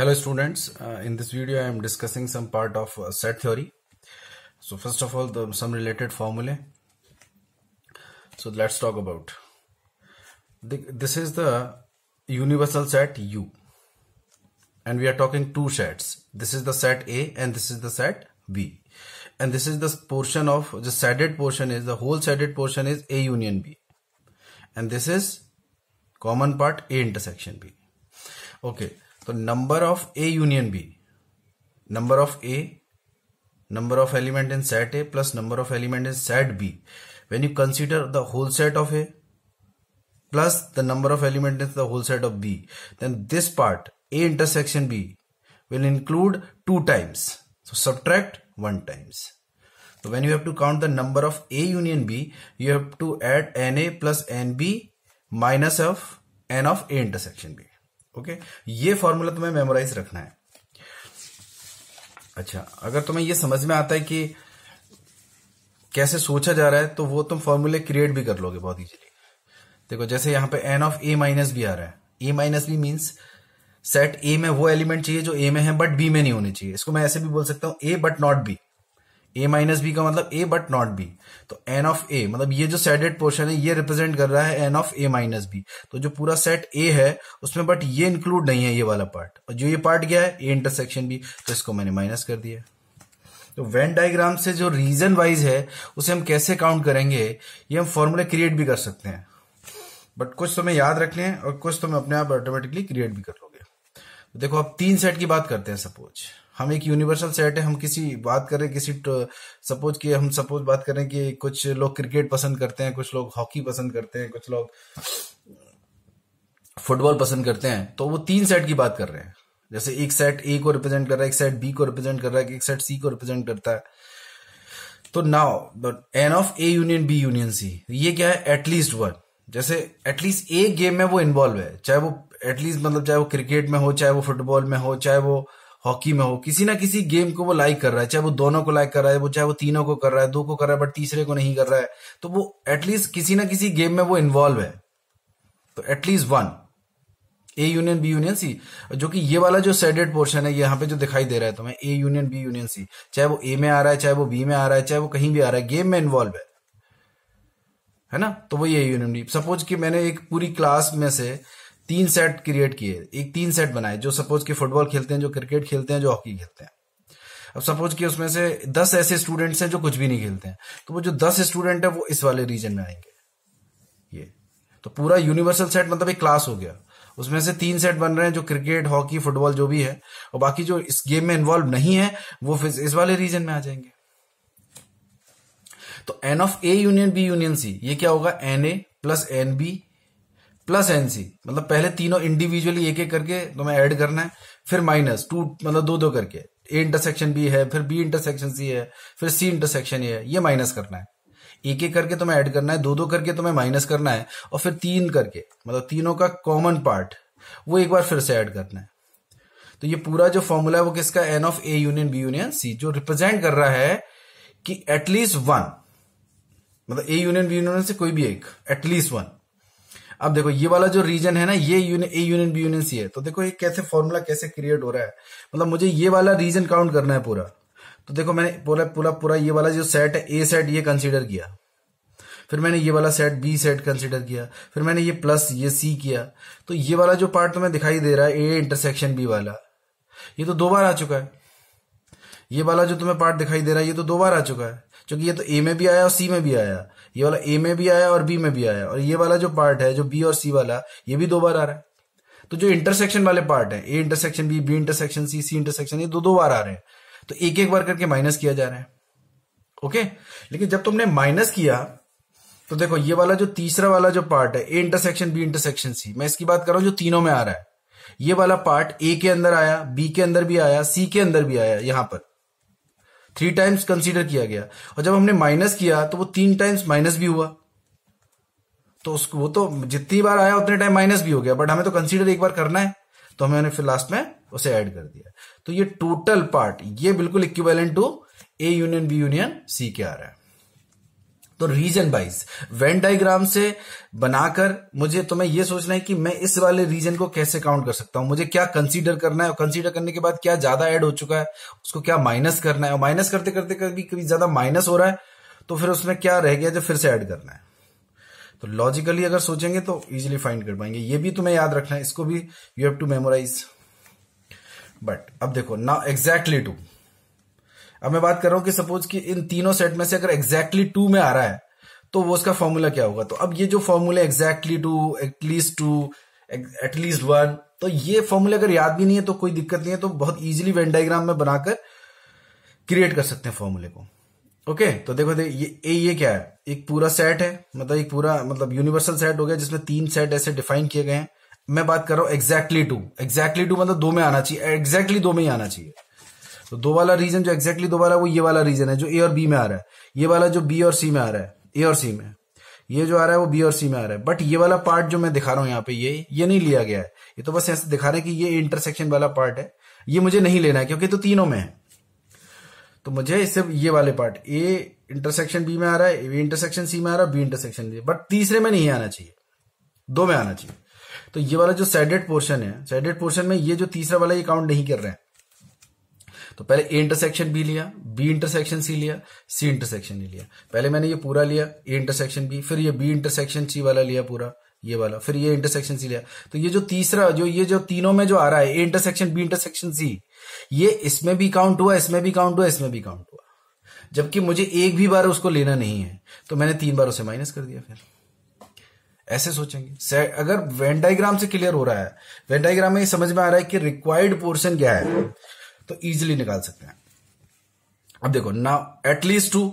Hello students, uh, in this video I am discussing some part of uh, set theory. So first of all the, some related formulae. So let's talk about. The, this is the universal set U and we are talking two sets. This is the set A and this is the set B and this is the portion of the shaded portion is the whole shaded portion is A union B and this is common part A intersection B. Okay तो number of A union B, number of A, number of element in set A plus number of element in set B. When you consider the whole set of A plus the number of element in the whole set of B, then this part A intersection B will include two times. So subtract one times. So when you have to count the number of A union B, you have to add NA plus NB minus of N of A intersection B. Okay ये formula तुम्हें memorise रखना है अच्छा अगर तुम्हें ये समझ में आता है कि कैसे सोचा जा रहा है तो वो तुम फॉर्मूले क्रिएट भी कर लोगे बहुत इजीली देखो जैसे यहां पे एन ऑफ ए माइनस भी आ रहा है A minus B means set A में वो एलिमेंट चाहिए जो ए में है बट बी में नहीं होने चाहिए इसको मैं ऐसे भी बोल सकता हूं A but not B A minus B का मतलब ए बट नॉट बी तो एन ऑफ ए मतलब ये जो सेडेड पोर्शन है ये रिप्रेजेंट कर रहा है n of A minus B तो जो पूरा सेट ए है उसमें बट ये इंक्लूड नहीं है ये वाला पार्ट और जो ये पार्ट क्या है ए इंटरसेक्शन बी तो इसको मैंने माइनस कर दिया तो वेन डायग्राम से जो रीजन वाइज है उसे हम कैसे काउंट करेंगे ये हम फॉर्मूले क्रिएट भी कर सकते हैं बट कुछ तो मैं याद रखने हैं और कुछ तो मैं अपने आप ऑटोमेटिकली क्रिएट भी कर लोगे तो देखो अब तीन सेट की बात करते हैं सपोज हम एक यूनिवर्सल सेट है हम किसी बात करें किसी सपोज कि हम सपोज बात करें कि कुछ लोग क्रिकेट पसंद करते हैं कुछ लोग हॉकी पसंद करते हैं कुछ लोग फुटबॉल पसंद करते हैं तो वो तीन सेट की बात कर रहे हैं जैसे एक सेट ए को रिप्रेजेंट कर रहा है एक सेट बी को रिप्रेजेंट कर रहा है एक सेट सी को रिप्रेजेंट करता है तो now but n of A union B union C ये क्या है एटलीस्ट वन जैसे एटलीस्ट एक गेम में वो इन्वॉल्व है चाहे वो एटलीस्ट मतलब चाहे वो क्रिकेट में हो चाहे वो फुटबॉल में हो चाहे वो हॉकी में हो किसी ना किसी गेम को वो लाइक कर रहा है चाहे वो दोनों को लाइक कर रहा है वो चाहे वो तीनों को कर रहा है दो को कर रहा है बट तीसरे को नहीं कर रहा है तो वो एटलीस्ट किसी ना किसी गेम में वो इन्वॉल्व है तो at least one A union B union C जो कि ये वाला जो सेडेड पोर्शन है यहाँ पे जो दिखाई दे रहा है तुम्हें A union B union C चाहे वो ए में आ रहा है चाहे वो बी में आ रहा है चाहे वो कहीं भी आ रहा है गेम में इन्वॉल्व है है ना तो वो ये यूनियन बी सपोज कि मैंने एक पूरी क्लास में से तीन सेट क्रिएट किए एक तीन सेट बनाए जो सपोज के फुटबॉल खेलते हैं जो क्रिकेट खेलते हैं जो हॉकी खेलते हैं अब सपोज कि उसमें से दस ऐसे स्टूडेंट्स हैं जो कुछ भी नहीं खेलते हैं तो वो जो दस स्टूडेंट है वो इस वाले रीजन में आएंगे ये तो पूरा यूनिवर्सल सेट मतलब एक क्लास हो गया उसमें से तीन सेट बन रहे हैं जो क्रिकेट हॉकी फुटबॉल जो भी है और बाकी जो इस गेम में इन्वॉल्व नहीं है वो फिर इस वाले रीजन में आ जाएंगे तो n of A union B union C ये क्या होगा n A plus n B plus n C मतलब पहले तीनों इंडिविजुअली एक एक करके तुम्हें ऐड करना है फिर माइनस टू मतलब दो दो करके ए इंटरसेक्शन बी है फिर बी इंटरसेक्शन सी है फिर सी इंटरसेक्शन ए है ये माइनस करना है एक एक करके तुम्हें ऐड करना है दो दो करके तुम्हें माइनस करना है और फिर तीन करके मतलब तीनों का कॉमन पार्ट वो एक बार फिर से ऐड करना है तो ये पूरा जो फॉर्मूला है वो किसका n of A union B union C जो रिप्रेजेंट कर रहा है कि एटलीस्ट वन मतलब ए यूनियन बी यूनियन से कोई भी एक एटलीस्ट वन अब देखो ये वाला जो रीजन है ना ये union A union B union C है तो देखो ये कैसे फॉर्मूला कैसे क्रिएट हो रहा है मतलब मुझे ये वाला रीजन काउंट करना है पूरा तो देखो मैंने पूरा पूरा पूरा ये वाला जो सेट है ए सेट ये कंसिडर किया फिर मैंने ये वाला सेट बी सेट कंसिडर किया फिर मैंने ये प्लस ये सी किया तो ये वाला जो पार्ट तुम्हें दिखाई दे रहा है ए इंटरसेक्शन बी वाला ये तो दो बार आ चुका है ये वाला जो तुम्हें पार्ट दिखाई दे रहा है ये तो दो बार आ चुका है क्योंकि ये तो ए में भी आया और सी में भी आया ये वाला ए में भी आया और बी में भी आया और ये वाला जो पार्ट है जो बी और सी वाला ये भी दो बार आ रहा है तो जो इंटरसेक्शन वाले पार्ट है A intersection B B intersection C C intersection ये दो दो बार आ रहे हैं तो एक एक बार करके माइनस किया जा रहा है ओके लेकिन जब तुमने माइनस किया तो देखो ये वाला जो तीसरा वाला जो पार्ट है A intersection B intersection C मैं इसकी बात कर रहा हूं जो तीनों में आ रहा है ये वाला पार्ट ए के अंदर आया बी के अंदर भी आया सी के अंदर भी आया यहां पर थ्री टाइम्स कंसीडर किया गया और जब हमने माइनस किया तो वो तीन टाइम्स माइनस भी हुआ तो उसको वो तो जितनी बार आया उतने टाइम माइनस भी हो गया बट हमें तो कंसीडर एक बार करना है तो हमें फिर लास्ट में उसे ऐड कर दिया तो ये टोटल पार्ट ये बिल्कुल equivalent to A union B union C के आ रहा है तो रीजन वाइज वेन डायग्राम से बनाकर मुझे तो मैं ये सोचना है कि मैं इस वाले रीजन को कैसे काउंट कर सकता हूं मुझे क्या कंसीडर करना है और कंसीडर करने के बाद क्या ज्यादा ऐड हो चुका है उसको क्या माइनस करना है और माइनस करते करते कभी कभी ज्यादा माइनस हो रहा है तो फिर उसमें क्या रह गया जो फिर से ऐड करना है तो लॉजिकली अगर सोचेंगे तो इजिली फाइंड कर पाएंगे ये भी तुम्हें याद रखना है इसको भी you have to memorise but अब देखो ना एग्जैक्टली टू अब मैं बात कर रहा हूं कि सपोज कि इन तीनों सेट में से अगर एग्जैक्टली टू में आ रहा है तो वो उसका फॉर्मूला क्या होगा तो अब ये जो formula exactly two at least two at least one तो ये फॉर्मूले अगर याद भी नहीं है तो कोई दिक्कत नहीं है तो बहुत इजीली वेन डायग्राम में बनाकर क्रिएट कर सकते हैं फॉर्मूले को ओके okay, तो देखो देखो ये ए ये क्या है एक पूरा सेट है मतलब एक पूरा मतलब यूनिवर्सल सेट हो गया जिसमें तीन सेट ऐसे डिफाइन किए गए हैं मैं बात कर रहा हूं एग्जैक्टली टू एग्जैक्टली टू मतलब दो में आना चाहिए एग्जैक्टली exactly दो में ही आना चाहिए तो दो वाला रीजन जो एग्जैक्टली दो वाला वो ये वाला रीजन है जो ए और बी में आ रहा है ये वाला जो बी और सी में आ रहा है ए और सी में ये जो आ रहा है वो बी और सी में आ रहा है बट ये वाला पार्ट जो मैं दिखा रहा हूं यहाँ पे ये ये नहीं लिया गया है ये तो बस ऐसे दिखा रहे हैं कि ये इंटरसेक्शन वाला पार्ट है ये मुझे नहीं लेना है क्योंकि तो तीनों में है तो मुझे सिर्फ ये वाले पार्ट ए इंटरसेक्शन बी में आ रहा है इंटरसेक्शन सी में आ रहा है बी इंटरसेक्शन बी बट तीसरे में नहीं आना चाहिए दो में आना चाहिए तो ये वाला जो सेडेड पोर्शन है सेडेड पोर्शन में ये जो तीसरा वाला ये काउंट नहीं कर रहे हैं तो पहले ए इंटरसेक्शन बी लिया बी इंटरसेक्शन सी लिया सी इंटरसेक्शन ई लिया पहले मैंने ये पूरा लिया ए इंटरसेक्शन बी फिर ये बी इंटरसेक्शन सी वाला लिया पूरा ये वाला फिर ये इंटरसेक्शन सी लिया तो ये जो तीसरा जो ये जो तीनों में जो आ रहा है A intersection B intersection C ये इसमें भी काउंट हुआ इसमें भी काउंट हुआ इसमें भी काउंट हुआ जबकि मुझे एक भी बार उसको लेना नहीं है तो मैंने तीन बार उसे माइनस कर दिया फिर ऐसे सोचेंगे अगर वेन डायग्राम से क्लियर हो रहा है वेन डायग्राम में समझ में आ रहा है कि रिक्वायर्ड पोर्शन क्या है तो इजिली निकाल सकते हैं अब देखो नाउ एटलीस्ट टू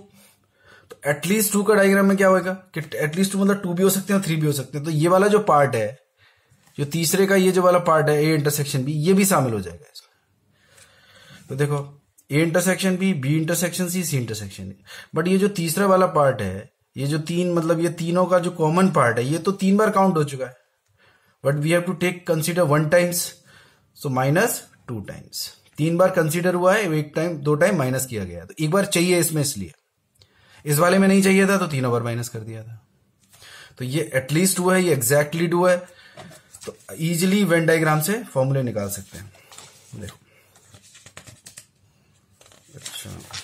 तो एटलीस्ट टू का डायग्राम में क्या होगा कि एटलीस्ट टू मतलब टू भी हो सकते हैं थ्री भी हो सकते हैं तो ये वाला जो पार्ट है जो तीसरे का ये जो वाला पार्ट है ए इंटरसेक्शन बी ये भी शामिल हो जाएगा इसमें तो देखो A intersection B B intersection C C intersection but ये जो तीसरा वाला पार्ट है ये जो तीन मतलब ये तीनों का जो कॉमन पार्ट है ये तो तीन बार काउंट हो चुका है but we have to take consider one times so minus two times तीन बार कंसीडर हुआ है एक टाइम दो टाइम माइनस किया गया तो एक बार चाहिए इसमें इसलिए इस वाले में नहीं चाहिए था तो तीनों बार माइनस कर दिया था तो ये एटलीस्ट हुआ है ये एग्जैक्टली डू है तो इजिली वेन डायग्राम से फॉर्मूले निकाल सकते हैं देखो अच्छा